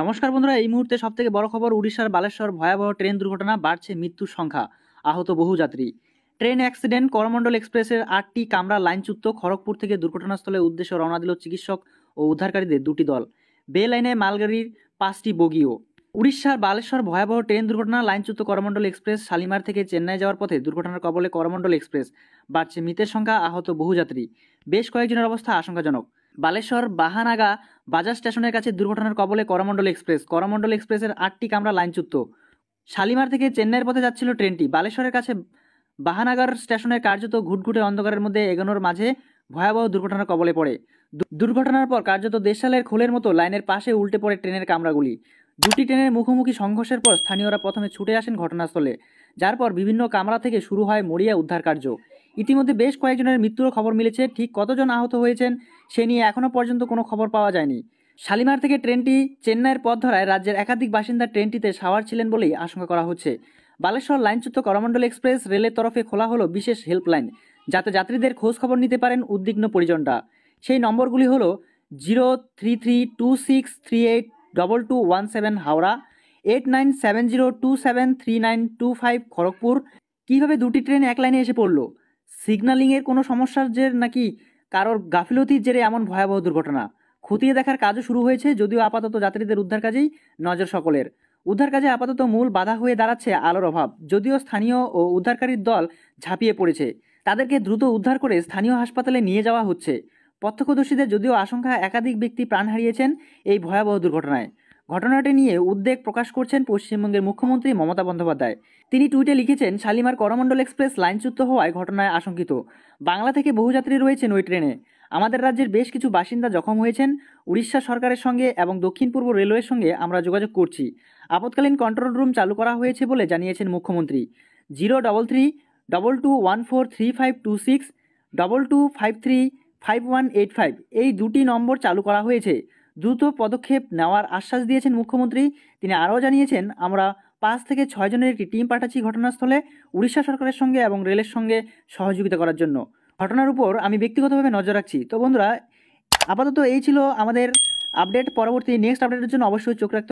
নমস্কার বন্ধুরা এই মুহূর্তে সবথেকে বড় খবর উড়িষ্যার বালেশ্বর ভয়াবহ ট্রেন দুর্ঘটনা বাড়ছে মৃত্যুর সংখ্যা আহত বহু যাত্রী ট্রেন অ্যাক্সিডেন্ট করমণ্ডল এক্সপ্রেসের আটটি কামরা লাইনচ্যুত খড়গপুর থেকে দুর্ঘটনাস্থলের উদ্দেশ্যে রওনা দিল চিকিৎসক ও উদ্ধারকারীদের দুটি দল বে লাইনে মালগাড়ির পাঁচটি বগিও উড়িষ্যার বালেশ্বর ভয়াবহ ট্রেন দুর্ঘটনা লাইনচ্যুত করমণ্ডল এক্সপ্রেস শালিমার থেকে চেন্নাই যাওয়ার পথে দুর্ঘটনার কবলে করমণ্ডল এক্সপ্রেস বাড়ছে মৃতের সংখ্যা আহত বহু যাত্রী বেশ কয়েকজনের অবস্থা আশঙ্কাজনক বালেশ্বর বাহানাগা বাজার স্টেশনের কাছে দুর্ঘটনার কবলে করমণ্ডল এক্সপ্রেস করমণ্ডল এক্সপ্রেসের আটটি কামরা লাইনচ্যুত শালিমার থেকে চেন্নাইয়ের পথে যাচ্ছিল ট্রেনটি বালেশ্বরের কাছে বাহানাগার স্টেশনের কার্যত ঘুটঘুটে অন্ধকারের মধ্যে এগোনোর মাঝে ভয়াবহ দুর্ঘটনার কবলে পড়ে দুর্ঘটনার পর কার্যত দেশালের খোলের মতো লাইনের পাশে উল্টে পড়ে ট্রেনের কামরাগুলি দুটি ট্রেনের মুখোমুখি সংঘর্ষের পর স্থানীয়রা প্রথমে ছুটে আসেন ঘটনাস্থলে যার পর বিভিন্ন কামরা থেকে শুরু হয় মরিয়া উদ্ধার কার্য ইতিমধ্যে বেশ কয়েকজনের মৃত্যুর খবর মিলেছে ঠিক কতজন আহত হয়েছেন সে নিয়ে এখনও পর্যন্ত কোনো খবর পাওয়া যায়নি শালিমার থেকে ট্রেনটি চেন্নাইয়ের পথ ধরায় রাজ্যের একাধিক বাসিন্দা ট্রেনটিতে সাওয়ার ছিলেন বলেই আশঙ্কা করা হচ্ছে বালেশ্বর লাইনচ্যুত করমণ্ডল এক্সপ্রেস রেলের তরফে খোলা হলো বিশেষ হেল্পলাইন যাতে যাত্রীদের খোঁজ খবর নিতে পারেন উদ্বিগ্ন পরিজনরা সেই নম্বরগুলি হল zero three three two six three eight double two one seven Howrah eight nine seven zero two seven three nine two five Kharagpur কীভাবে দুটি ট্রেন এক লাইনে এসে পড়লো সিগনালিংয়ের কোনো সমস্যার যে নাকি কারোর গাফিলতির জেরে এমন ভয়াবহ দুর্ঘটনা খতিয়ে দেখার কাজও শুরু হয়েছে যদিও আপাতত যাত্রীদের উদ্ধার কাজেই নজর সকলের উদ্ধার কাজে আপাতত মূল বাধা হয়ে দাঁড়াচ্ছে আলোর অভাব যদিও স্থানীয় ও উদ্ধারকারীর দল ঝাঁপিয়ে পড়েছে তাদেরকে দ্রুত উদ্ধার করে স্থানীয় হাসপাতালে নিয়ে যাওয়া হচ্ছে প্রত্যক্ষদর্শীদের যদিও আশঙ্কা একাধিক ব্যক্তি প্রাণ হারিয়েছেন এই ভয়াবহ দুর্ঘটনায় ঘটনাটি নিয়ে উদ্বেগ প্রকাশ করছেন পশ্চিমবঙ্গের মুখ্যমন্ত্রী মমতা বন্দ্যোপাধ্যায় তিনি টুইটে লিখেছেন শালিমার করমণ্ডল এক্সপ্রেস লাইনচ্যুত হওয়ায় ঘটনায় আশঙ্কিত বাংলা থেকে বহু যাত্রী রয়েছেন ওই ট্রেনে আমাদের রাজ্যের বেশ কিছু বাসিন্দা জখম হয়েছেন উড়িষ্যা সরকারের সঙ্গে এবং দক্ষিণ পূর্ব রেলওয়ের সঙ্গে আমরা যোগাযোগ করছি আপতকালীন কন্ট্রোল রুম চালু করা হয়েছে বলে জানিয়েছেন মুখ্যমন্ত্রী zero double three double two one four three five two six double two five three five one eight five এই দুটি নম্বর চালু করা হয়েছে দ্রুত পদক্ষেপ নেওয়ার আশ্বাস দিয়েছেন মুখ্যমন্ত্রী তিনি আরও জানিয়েছেন আমরা পাঁচ থেকে ছয়জনের একটি টিম পাঠাচ্ছি ঘটনাস্থলে উড়িষ্যা সরকারের সঙ্গে এবং রেলের সঙ্গে সহযোগিতা করার জন্য ঘটনার উপর আমি ব্যক্তিগতভাবে নজর রাখছি তো বন্ধুরা আপাতত এই ছিল আমাদের আপডেট পরবর্তী নেক্সট আপডেটের জন্য অবশ্যই চোখ রাখতে